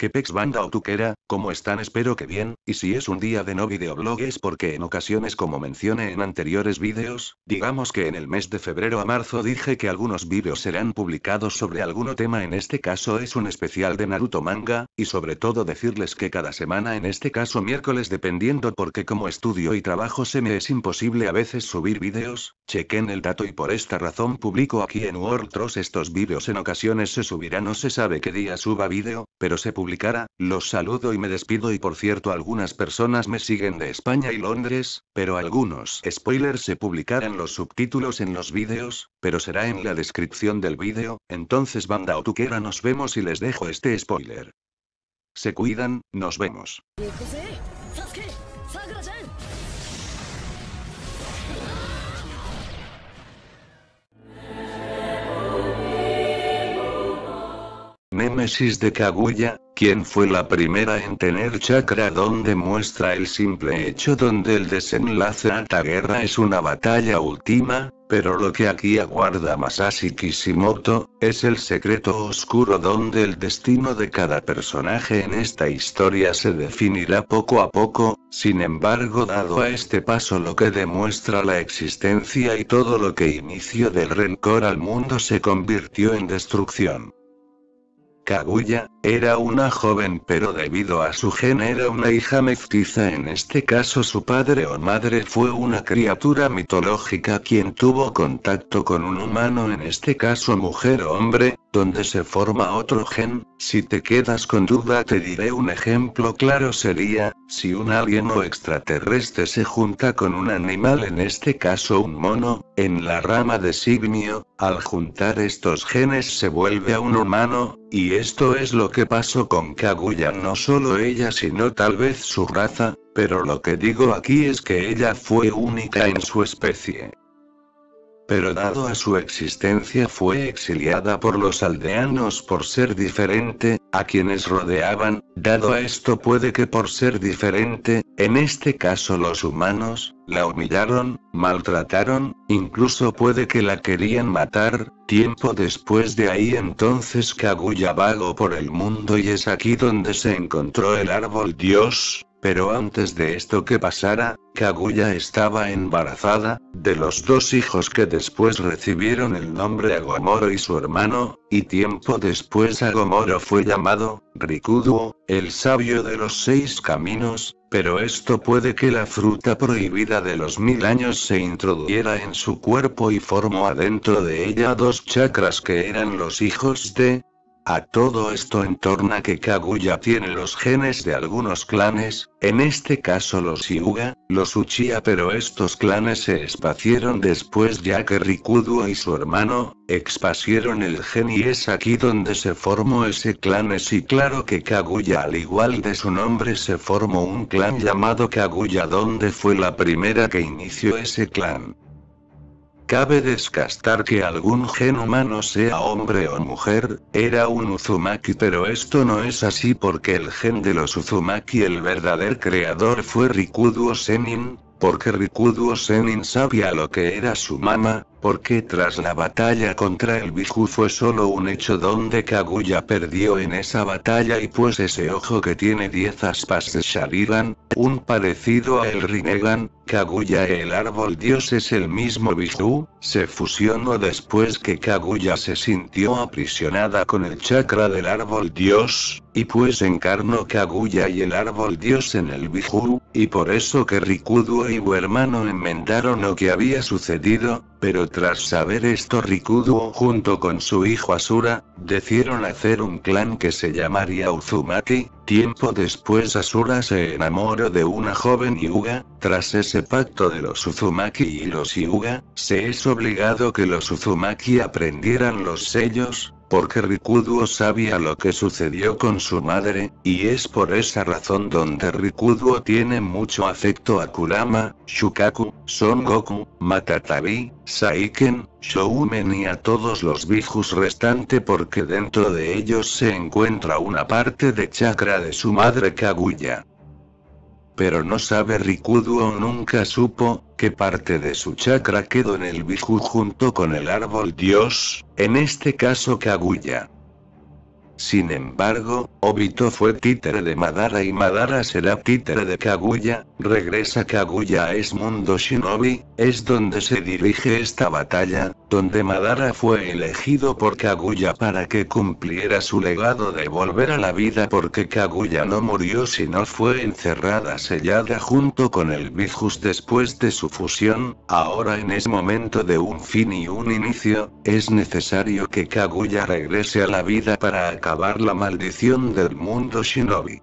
Que pex banda o tuquera? ¿Cómo están? Espero que bien, y si es un día de no videoblog es porque en ocasiones como mencioné en anteriores vídeos, digamos que en el mes de febrero a marzo dije que algunos vídeos serán publicados sobre alguno tema en este caso es un especial de Naruto manga, y sobre todo decirles que cada semana en este caso miércoles dependiendo porque como estudio y trabajo se me es imposible a veces subir vídeos, chequen el dato y por esta razón publico aquí en WordTros estos vídeos en ocasiones se subirá no se sabe qué día suba vídeo, pero se publica los saludo y me despido y por cierto algunas personas me siguen de España y Londres, pero algunos spoilers se publicarán los subtítulos en los vídeos, pero será en la descripción del vídeo, entonces banda o tuquera nos vemos y les dejo este spoiler. Se cuidan, nos vemos. de Kaguya, Quién fue la primera en tener chakra donde muestra el simple hecho donde el desenlace a la guerra es una batalla última, pero lo que aquí aguarda Masashi Kishimoto, es el secreto oscuro donde el destino de cada personaje en esta historia se definirá poco a poco, sin embargo dado a este paso lo que demuestra la existencia y todo lo que inició del rencor al mundo se convirtió en destrucción. Kaguya, era una joven pero debido a su gen era una hija mestiza en este caso su padre o madre fue una criatura mitológica quien tuvo contacto con un humano en este caso mujer o hombre, donde se forma otro gen, si te quedas con duda te diré un ejemplo claro sería, si un alien o extraterrestre se junta con un animal en este caso un mono, en la rama de signio, al juntar estos genes se vuelve a un humano, y esto es lo que pasó con Kaguya no solo ella sino tal vez su raza, pero lo que digo aquí es que ella fue única en su especie. Pero dado a su existencia fue exiliada por los aldeanos por ser diferente, a quienes rodeaban, Dado a esto puede que por ser diferente, en este caso los humanos, la humillaron, maltrataron, incluso puede que la querían matar, tiempo después de ahí entonces Kaguya vagó por el mundo y es aquí donde se encontró el árbol Dios, pero antes de esto que pasara, Kaguya estaba embarazada, de los dos hijos que después recibieron el nombre Agomoro y su hermano, y tiempo después Agomoro fue llamado, Rikuduo, el sabio de los seis caminos, pero esto puede que la fruta prohibida de los mil años se introdujera en su cuerpo y formó adentro de ella dos chakras que eran los hijos de, a todo esto entorna que Kaguya tiene los genes de algunos clanes, en este caso los Yuga, los Uchiha pero estos clanes se espacieron después ya que Rikudo y su hermano, expasieron el gen y es aquí donde se formó ese clan es y claro que Kaguya al igual de su nombre se formó un clan llamado Kaguya donde fue la primera que inició ese clan. Cabe descastar que algún gen humano sea hombre o mujer, era un Uzumaki pero esto no es así porque el gen de los Uzumaki el verdadero creador fue Rikuduo Senin, porque Rikuduo Senin sabía lo que era su mama, porque tras la batalla contra el Biju fue solo un hecho donde Kaguya perdió en esa batalla y pues ese ojo que tiene 10 aspas de Sharingan, un parecido a el Rinnegan, Kaguya y el árbol dios es el mismo biju se fusionó después que Kaguya se sintió aprisionada con el chakra del árbol dios, y pues encarnó Kaguya y el árbol dios en el Biju, y por eso que Rikudo y su hermano enmendaron lo que había sucedido, pero tras saber esto Rikudo junto con su hijo Asura, Decieron hacer un clan que se llamaría Uzumaki. Tiempo después Asura se enamoró de una joven Yuga. Tras ese pacto de los Uzumaki y los Yuga, se es obligado que los Uzumaki aprendieran los sellos, porque Rikuduo sabía lo que sucedió con su madre, y es por esa razón donde Rikuduo tiene mucho afecto a Kurama, Shukaku, Son Goku, Matatabi, Saiken, Shoumen y a todos los bijus restante porque dentro de ellos se encuentra una parte de chakra de su madre Kaguya. Pero no sabe Rikuduo nunca supo, que parte de su chakra quedó en el biju junto con el árbol dios, en este caso Kaguya. Sin embargo, Obito fue títere de Madara y Madara será títere de Kaguya, regresa Kaguya a Es Mundo Shinobi, es donde se dirige esta batalla, donde Madara fue elegido por Kaguya para que cumpliera su legado de volver a la vida porque Kaguya no murió sino fue encerrada sellada junto con el Bijus después de su fusión, ahora en es momento de un fin y un inicio, es necesario que Kaguya regrese a la vida para acabar acabar la maldición del mundo shinobi.